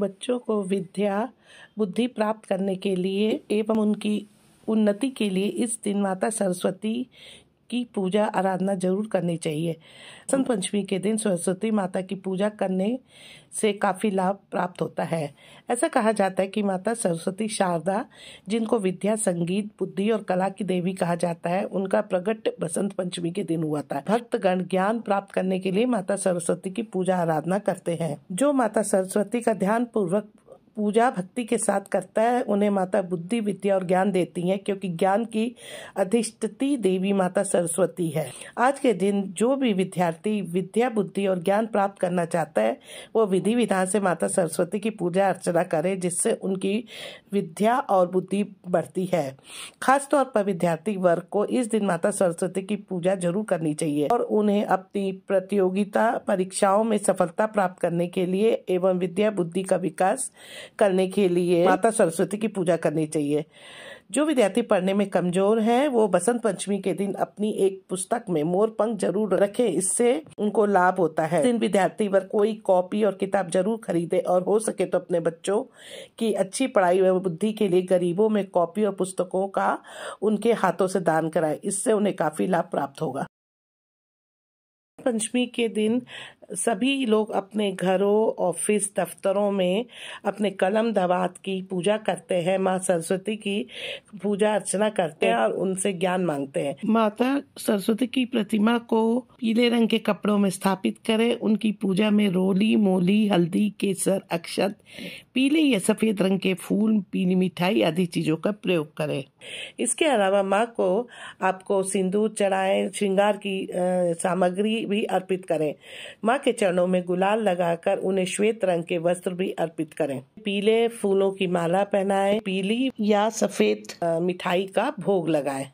बच्चों को विद्या बुद्धि प्राप्त करने के लिए एवं उनकी उन्नति के लिए इस दिन माता सरस्वती की पूजा आराधना जरूर करनी चाहिए बसंत पंचमी के दिन सरस्वती माता की पूजा करने से काफ़ी लाभ प्राप्त होता है ऐसा कहा जाता है कि माता सरस्वती शारदा जिनको विद्या संगीत बुद्धि और कला की देवी कहा जाता है उनका प्रकट बसंत पंचमी के दिन हुआ था भक्तगण ज्ञान प्राप्त करने के लिए माता सरस्वती की पूजा आराधना करते हैं जो माता सरस्वती का ध्यान पूर्वक पूजा भक्ति के साथ करता है उन्हें माता बुद्धि विद्या और ज्ञान देती है क्योंकि ज्ञान की अधिष्ठती देवी माता सरस्वती है आज के दिन जो भी विद्यार्थी विद्या बुद्धि और ज्ञान प्राप्त करना चाहता है वो विधि विधान से माता सरस्वती की पूजा अर्चना करे जिससे उनकी विद्या और बुद्धि बढ़ती है खासतौर पर विद्यार्थी वर्ग को इस दिन माता सरस्वती की पूजा जरूर करनी चाहिए और उन्हें अपनी प्रतियोगिता परीक्षाओं में सफलता प्राप्त करने के लिए एवं विद्या बुद्धि का विकास करने के लिए माता सरस्वती की पूजा करनी चाहिए जो विद्यार्थी पढ़ने में कमजोर है वो बसंत पंचमी के दिन अपनी एक पुस्तक में मोर पंख जरूर रखें इससे उनको लाभ होता है दिन विद्यार्थी वर्ग कोई कॉपी और किताब जरूर खरीदे और हो सके तो अपने बच्चों की अच्छी पढ़ाई व बुद्धि के लिए गरीबों में कॉपी और पुस्तकों का उनके हाथों से दान कराए इससे उन्हें काफी लाभ प्राप्त होगा पंचमी के दिन सभी लोग अपने घरों ऑफिस दफ्तरों में अपने कलम दवात की पूजा करते हैं माँ सरस्वती की पूजा अर्चना करते हैं और उनसे ज्ञान मांगते हैं माता सरस्वती की प्रतिमा को पीले रंग के कपड़ों में स्थापित करें उनकी पूजा में रोली मोली हल्दी केसर अक्षत पीले या सफेद रंग के फूल पीली मिठाई आदि चीजों का प्रयोग करें इसके अलावा माँ को आपको सिंदूर चढ़ाए श्रृंगार की सामग्री भी अर्पित करें माँ के चरणों में गुलाल लगाकर उन्हें श्वेत रंग के वस्त्र भी अर्पित करें पीले फूलों की माला पहनाएं पीली या सफेद मिठाई का भोग लगाएं